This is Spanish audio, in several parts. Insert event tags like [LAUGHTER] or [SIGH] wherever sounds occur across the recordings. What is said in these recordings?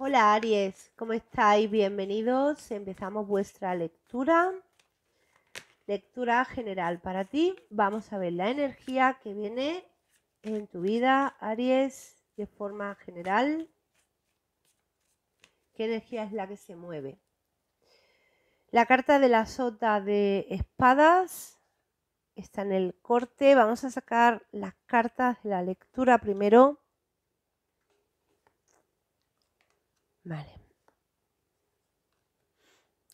Hola Aries, ¿cómo estáis? Bienvenidos. Empezamos vuestra lectura. Lectura general para ti. Vamos a ver la energía que viene en tu vida, Aries, de forma general. ¿Qué energía es la que se mueve? La carta de la sota de espadas está en el corte. Vamos a sacar las cartas de la lectura primero Vale.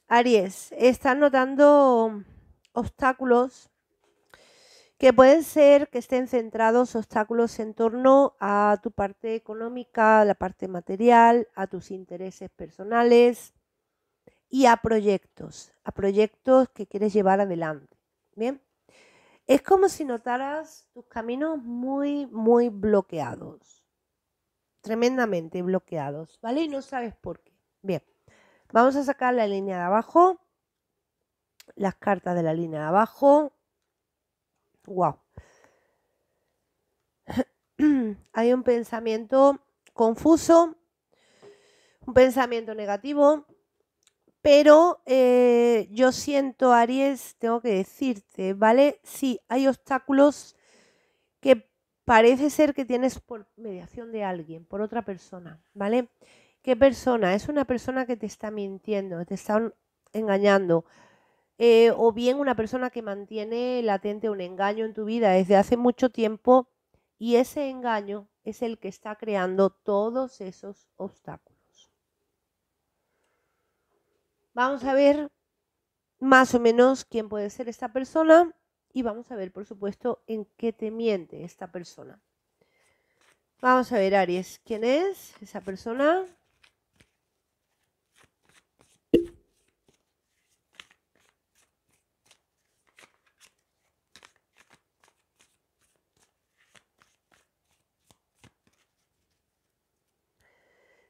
Aries, estás notando obstáculos que pueden ser que estén centrados obstáculos en torno a tu parte económica, a la parte material, a tus intereses personales y a proyectos, a proyectos que quieres llevar adelante. Bien, es como si notaras tus caminos muy, muy bloqueados tremendamente bloqueados, ¿vale? Y no sabes por qué. Bien, vamos a sacar la línea de abajo, las cartas de la línea de abajo. ¡Wow! [CLEARS THROAT] Hay un pensamiento confuso, un pensamiento negativo, pero eh, yo siento, Aries, tengo que decirte, ¿vale? Sí, hay obstáculos que parece ser que tienes por mediación de alguien, por otra persona, ¿vale? ¿Qué persona? Es una persona que te está mintiendo, te está engañando. Eh, o bien una persona que mantiene latente un engaño en tu vida desde hace mucho tiempo y ese engaño es el que está creando todos esos obstáculos. Vamos a ver más o menos quién puede ser esta persona y vamos a ver, por supuesto, en qué te miente esta persona. Vamos a ver, Aries, ¿quién es esa persona?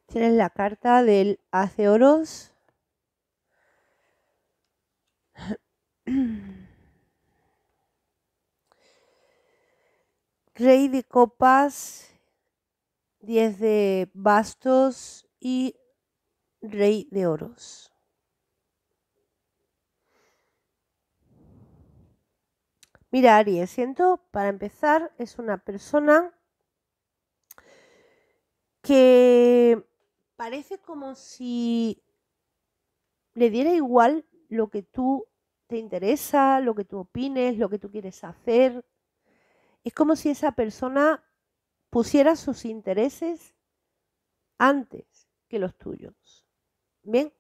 Tienes la carta del hace oros. [CLEARS THROAT] rey de copas, diez de bastos y rey de oros. Mira, Aries, siento, para empezar, es una persona que parece como si le diera igual lo que tú te interesa, lo que tú opines, lo que tú quieres hacer, es como si esa persona pusiera sus intereses antes que los tuyos. Bien,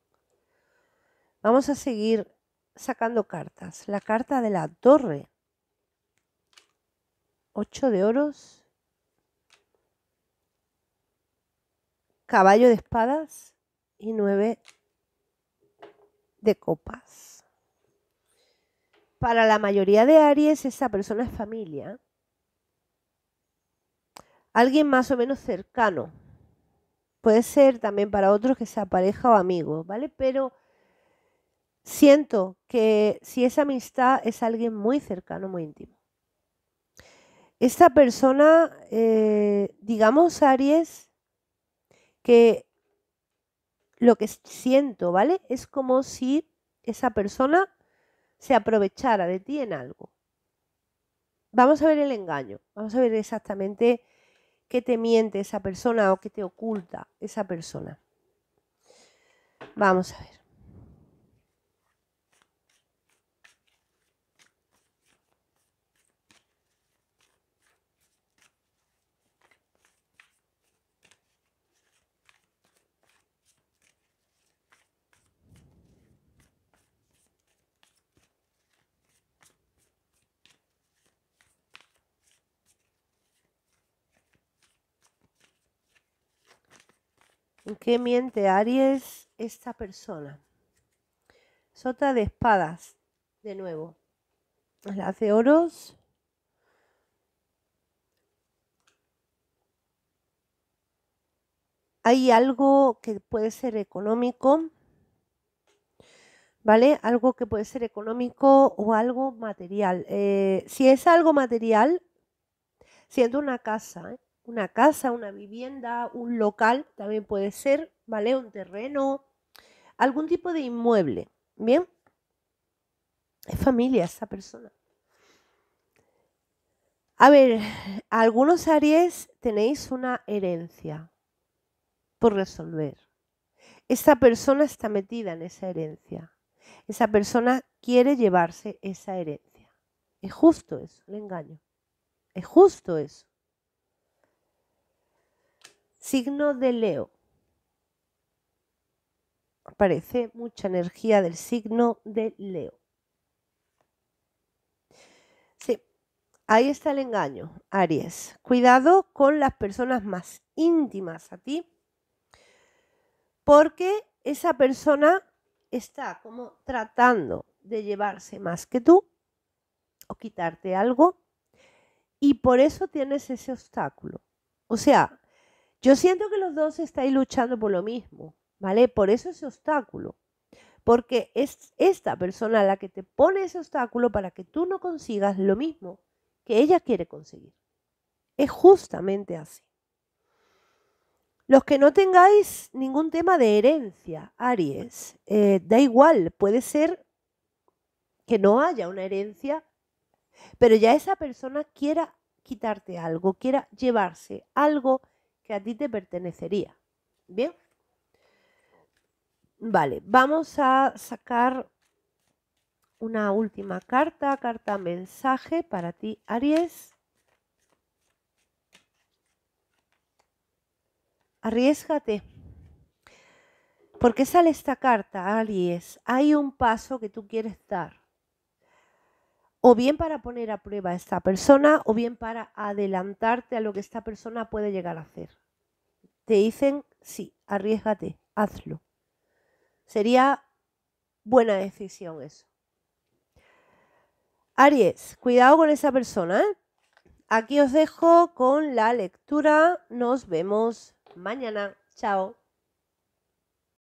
vamos a seguir sacando cartas. La carta de la torre. Ocho de oros. Caballo de espadas y nueve de copas. Para la mayoría de Aries, esa persona es familia alguien más o menos cercano. Puede ser también para otros que sea pareja o amigo, ¿vale? Pero siento que si esa amistad es alguien muy cercano, muy íntimo. Esta persona, eh, digamos Aries, que lo que siento, ¿vale? Es como si esa persona se aprovechara de ti en algo. Vamos a ver el engaño, vamos a ver exactamente ¿Qué te miente esa persona o qué te oculta esa persona. Vamos a ver. ¿En qué miente Aries esta persona? Sota de espadas, de nuevo. Las de oros. Hay algo que puede ser económico, ¿vale? Algo que puede ser económico o algo material. Eh, si es algo material, siendo una casa, ¿eh? una casa, una vivienda, un local, también puede ser, ¿vale? Un terreno, algún tipo de inmueble, ¿bien? Es familia esa persona. A ver, algunos Aries tenéis una herencia por resolver. Esa persona está metida en esa herencia. Esa persona quiere llevarse esa herencia. Es justo eso, el engaño. Es justo eso signo de Leo. Aparece mucha energía del signo de Leo. Sí, ahí está el engaño, Aries. Cuidado con las personas más íntimas a ti, porque esa persona está como tratando de llevarse más que tú o quitarte algo y por eso tienes ese obstáculo. O sea, yo siento que los dos estáis luchando por lo mismo, ¿vale? Por eso ese obstáculo. Porque es esta persona la que te pone ese obstáculo para que tú no consigas lo mismo que ella quiere conseguir. Es justamente así. Los que no tengáis ningún tema de herencia, Aries, eh, da igual, puede ser que no haya una herencia, pero ya esa persona quiera quitarte algo, quiera llevarse algo que a ti te pertenecería. ¿Bien? Vale, vamos a sacar una última carta, carta mensaje para ti, Aries. Arriesgate. qué sale esta carta, Aries? Hay un paso que tú quieres dar o bien para poner a prueba a esta persona o bien para adelantarte a lo que esta persona puede llegar a hacer. Te dicen, sí, arriesgate, hazlo. Sería buena decisión eso. Aries, cuidado con esa persona. ¿eh? Aquí os dejo con la lectura. Nos vemos mañana. Chao.